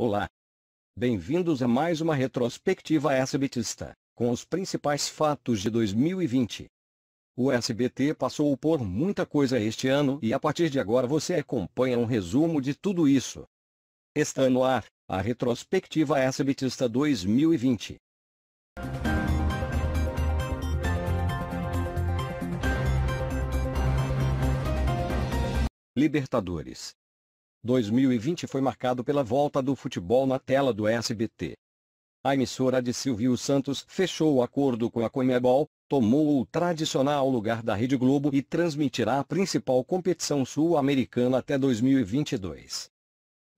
Olá! Bem-vindos a mais uma retrospectiva SBTista, com os principais fatos de 2020. O SBT passou por muita coisa este ano e a partir de agora você acompanha um resumo de tudo isso. Está no ar, a retrospectiva SBTista 2020. Libertadores 2020 foi marcado pela volta do futebol na tela do SBT. A emissora de Silvio Santos fechou o acordo com a Comebol, tomou o tradicional lugar da Rede Globo e transmitirá a principal competição sul-americana até 2022.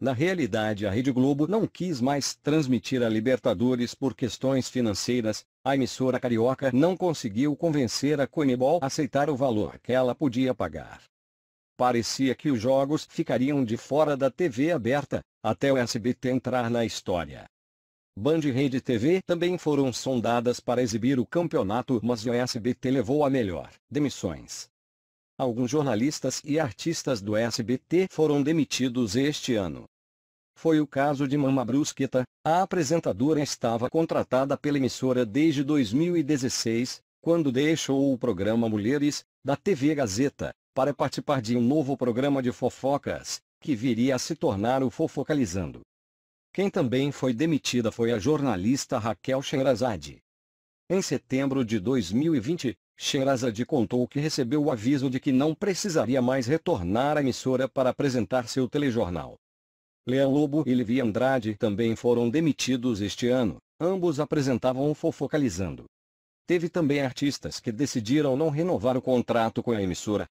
Na realidade, a Rede Globo não quis mais transmitir a Libertadores por questões financeiras. A emissora carioca não conseguiu convencer a Comebol a aceitar o valor que ela podia pagar parecia que os jogos ficariam de fora da TV aberta, até o SBT entrar na história. Band e Rede TV também foram sondadas para exibir o campeonato, mas o SBT levou a melhor. Demissões. Alguns jornalistas e artistas do SBT foram demitidos este ano. Foi o caso de Mama Brusqueta, a apresentadora estava contratada pela emissora desde 2016, quando deixou o programa Mulheres, da TV Gazeta, para participar de um novo programa de fofocas, que viria a se tornar o Fofocalizando. Quem também foi demitida foi a jornalista Raquel Sherazade. Em setembro de 2020, Sherazade contou que recebeu o aviso de que não precisaria mais retornar à emissora para apresentar seu telejornal. Leão Lobo e Livia Andrade também foram demitidos este ano, ambos apresentavam o Fofocalizando. Teve também artistas que decidiram não renovar o contrato com a emissora,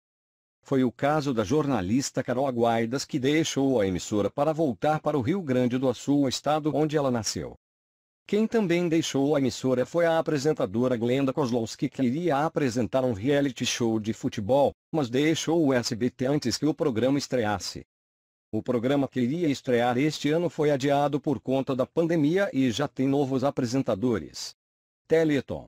foi o caso da jornalista Carol Aguaidas que deixou a emissora para voltar para o Rio Grande do Sul, estado onde ela nasceu. Quem também deixou a emissora foi a apresentadora Glenda Kozlowski que iria apresentar um reality show de futebol, mas deixou o SBT antes que o programa estreasse. O programa que iria estrear este ano foi adiado por conta da pandemia e já tem novos apresentadores. Teleton.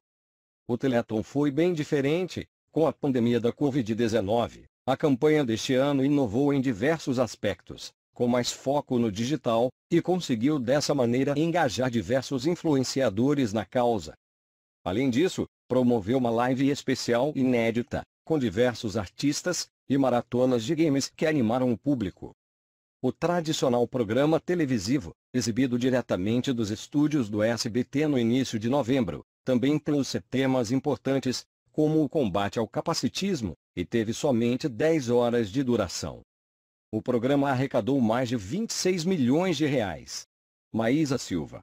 O Teleton foi bem diferente, com a pandemia da Covid-19, a campanha deste ano inovou em diversos aspectos, com mais foco no digital, e conseguiu dessa maneira engajar diversos influenciadores na causa. Além disso, promoveu uma live especial inédita, com diversos artistas, e maratonas de games que animaram o público. O tradicional programa televisivo, exibido diretamente dos estúdios do SBT no início de novembro, também trouxe temas importantes, como o combate ao capacitismo, e teve somente 10 horas de duração. O programa arrecadou mais de 26 milhões de reais. Maísa Silva.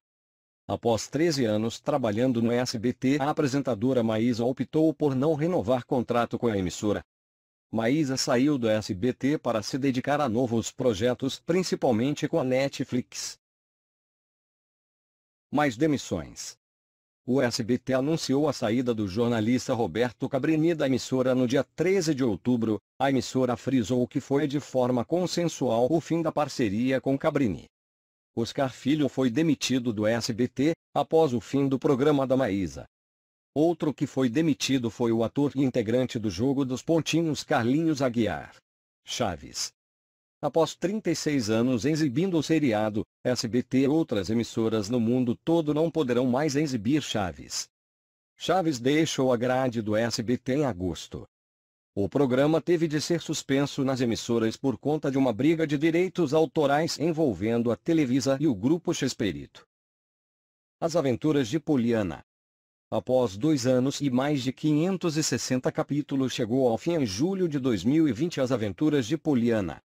Após 13 anos trabalhando no SBT, a apresentadora Maísa optou por não renovar contrato com a emissora. Maísa saiu do SBT para se dedicar a novos projetos, principalmente com a Netflix. Mais demissões. O SBT anunciou a saída do jornalista Roberto Cabrini da emissora no dia 13 de outubro. A emissora frisou que foi de forma consensual o fim da parceria com Cabrini. Oscar Filho foi demitido do SBT, após o fim do programa da Maísa. Outro que foi demitido foi o ator e integrante do Jogo dos Pontinhos Carlinhos Aguiar. Chaves, após 36 anos exibindo o seriado, SBT e outras emissoras no mundo todo não poderão mais exibir Chaves. Chaves deixou a grade do SBT em agosto. O programa teve de ser suspenso nas emissoras por conta de uma briga de direitos autorais envolvendo a Televisa e o grupo Chesperito. As Aventuras de Poliana Após dois anos e mais de 560 capítulos chegou ao fim em julho de 2020 As Aventuras de Poliana,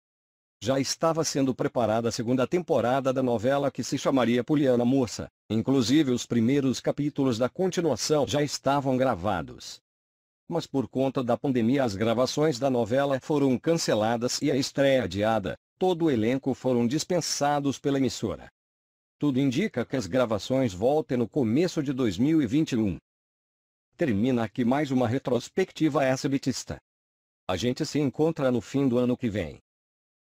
já estava sendo preparada a segunda temporada da novela que se chamaria Poliana Moça, inclusive os primeiros capítulos da continuação já estavam gravados. Mas por conta da pandemia as gravações da novela foram canceladas e a estreia adiada, todo o elenco foram dispensados pela emissora. Tudo indica que as gravações voltem no começo de 2021. Termina aqui mais uma retrospectiva SBTista. A gente se encontra no fim do ano que vem.